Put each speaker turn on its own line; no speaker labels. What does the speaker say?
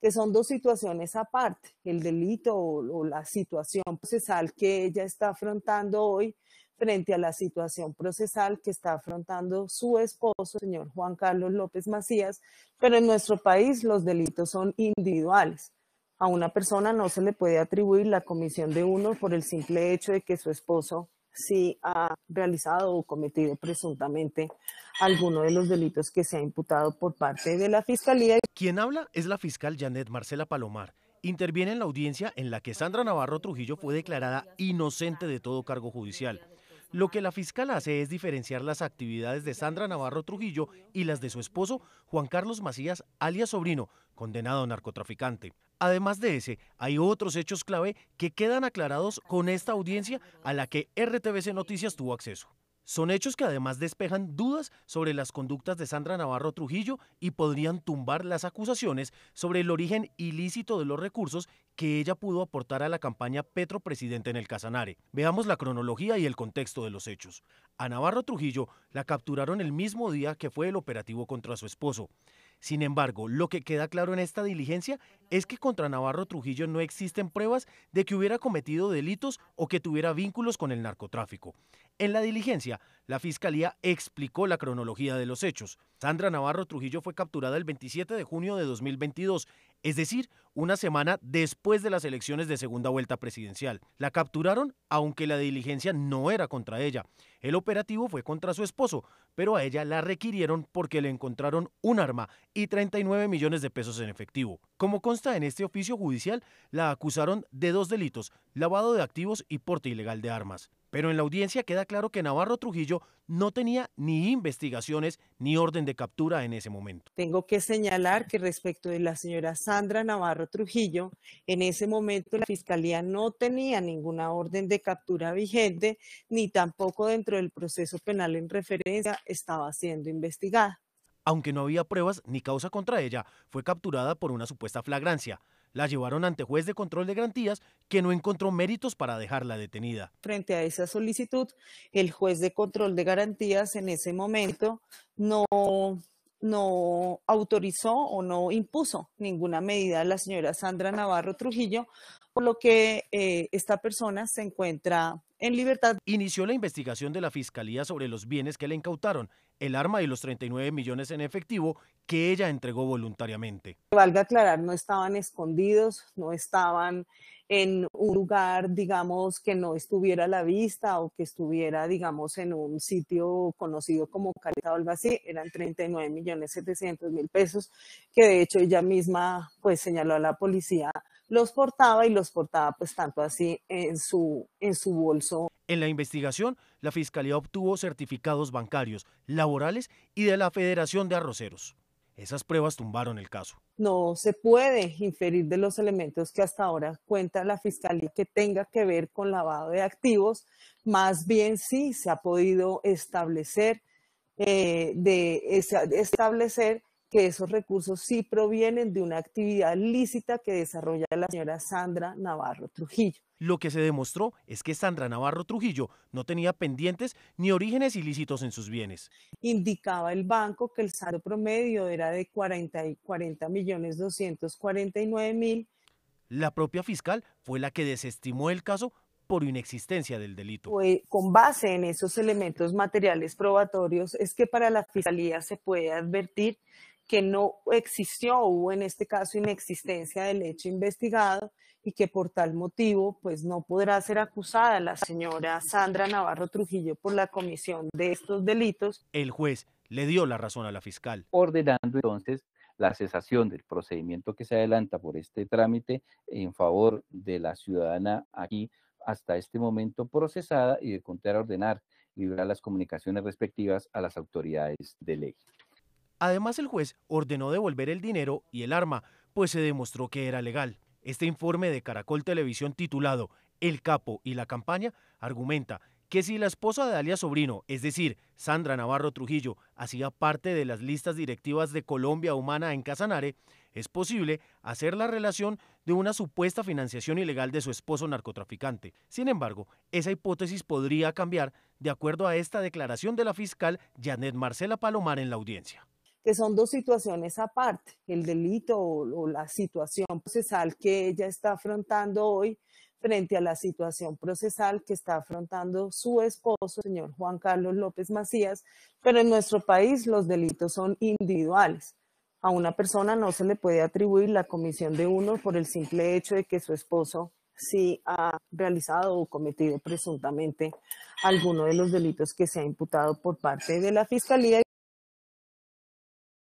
que son dos situaciones aparte, el delito o, la situación procesal que ella está afrontando hoy frente a la situación procesal que está afrontando su esposo, señor Juan Carlos López Macías, pero en nuestro país los delitos son individuales. A una persona no se le puede atribuir la comisión de uno por el simple hecho de que su esposo si ha realizado o cometido presuntamente alguno de los delitos que se ha imputado por parte de la Fiscalía. Quien habla es la fiscal
Janet Marcela Palomar. Interviene en la audiencia en la que Sandra Navarro Trujillo fue declarada inocente de todo cargo judicial. Lo que la fiscal hace es diferenciar las actividades de Sandra Navarro Trujillo y las de su esposo, Juan Carlos Macías, alias sobrino, condenado narcotraficante. Además de ese, hay otros hechos clave que quedan aclarados con esta audiencia a la que RTBC Noticias tuvo acceso. Son hechos que además despejan dudas sobre las conductas de Sandra Navarro Trujillo y podrían tumbar las acusaciones sobre el origen ilícito de los recursos que ella pudo aportar a la campaña Petro Presidente en el Casanare. Veamos la cronología y el contexto de los hechos. A Navarro Trujillo la capturaron el mismo día que fue el operativo contra su esposo. Sin embargo, lo que queda claro en esta diligencia es que contra Navarro Trujillo no existen pruebas de que hubiera cometido delitos o que tuviera vínculos con el narcotráfico. En la diligencia, la Fiscalía explicó la cronología de los hechos. Sandra Navarro Trujillo fue capturada el 27 de junio de 2022 es decir, una semana después de las elecciones de segunda vuelta presidencial. La capturaron aunque la diligencia no era contra ella. El operativo fue contra su esposo, pero a ella la requirieron porque le encontraron un arma y 39 millones de pesos en efectivo. Como consta en este oficio judicial, la acusaron de dos delitos, lavado de activos y porte ilegal de armas. Pero en la audiencia queda claro que Navarro Trujillo no tenía ni investigaciones ni orden de captura en ese momento.
Tengo que señalar que respecto de la señora Sandra Navarro Trujillo, en ese momento la Fiscalía no tenía ninguna orden de captura vigente, ni tampoco dentro del proceso penal en referencia estaba siendo investigada.
Aunque no había pruebas ni causa contra ella, fue capturada por una supuesta flagrancia. La llevaron ante juez de control de garantías que no encontró méritos para dejarla detenida.
Frente a esa solicitud, el juez de control de garantías en ese momento no no autorizó o no impuso ninguna medida a la señora Sandra Navarro Trujillo, por lo que eh, esta persona se encuentra
en libertad. Inició la investigación de la Fiscalía sobre los bienes que le incautaron, el arma y los 39 millones en efectivo que ella entregó voluntariamente.
Valga aclarar, no estaban escondidos, no estaban en un lugar, digamos, que no estuviera a la vista o que estuviera, digamos, en un sitio conocido como Carita o algo así, eran 39 millones 700 mil pesos, que de hecho ella misma, pues, señaló a la policía, los portaba y los portaba, pues, tanto así en su, en su bolso.
En la investigación, la Fiscalía obtuvo certificados bancarios, laborales y de la Federación de Arroceros. Esas pruebas tumbaron el caso.
No se puede inferir de los elementos que hasta ahora cuenta la Fiscalía que tenga que ver con lavado de activos. Más bien sí se ha podido establecer, eh, de, establecer que esos recursos sí provienen de una actividad lícita que desarrolla la señora Sandra Navarro
Trujillo. Lo que se demostró es que Sandra Navarro Trujillo no tenía pendientes ni orígenes ilícitos en sus bienes.
Indicaba el banco que el saldo promedio era de 40, 40 millones 249 mil.
La propia fiscal fue la que desestimó el caso por inexistencia del delito.
Con base en esos elementos materiales probatorios es que para la Fiscalía se puede advertir que no existió, hubo en este caso inexistencia del hecho investigado y que por tal motivo pues no podrá ser acusada la señora Sandra Navarro Trujillo por la comisión de estos delitos.
El juez le dio la razón a la fiscal. Ordenando entonces la cesación del procedimiento que se adelanta por este trámite en favor de la ciudadana aquí hasta este momento procesada y de contar ordenar librar las comunicaciones respectivas a las autoridades del ley. Además, el juez ordenó devolver el dinero y el arma, pues se demostró que era legal. Este informe de Caracol Televisión titulado El Capo y la Campaña argumenta que si la esposa de alias Sobrino, es decir, Sandra Navarro Trujillo, hacía parte de las listas directivas de Colombia Humana en Casanare, es posible hacer la relación de una supuesta financiación ilegal de su esposo narcotraficante. Sin embargo, esa hipótesis podría cambiar de acuerdo a esta declaración de la fiscal Janet Marcela Palomar en la audiencia
que son dos situaciones aparte, el delito o, la situación procesal que ella está afrontando hoy frente a la situación procesal que está afrontando su esposo, señor Juan Carlos López Macías, pero en nuestro país los delitos son individuales. A una persona no se le puede atribuir la comisión de uno por el simple hecho de que su esposo sí ha realizado o cometido presuntamente alguno de los delitos que se ha imputado por parte de la Fiscalía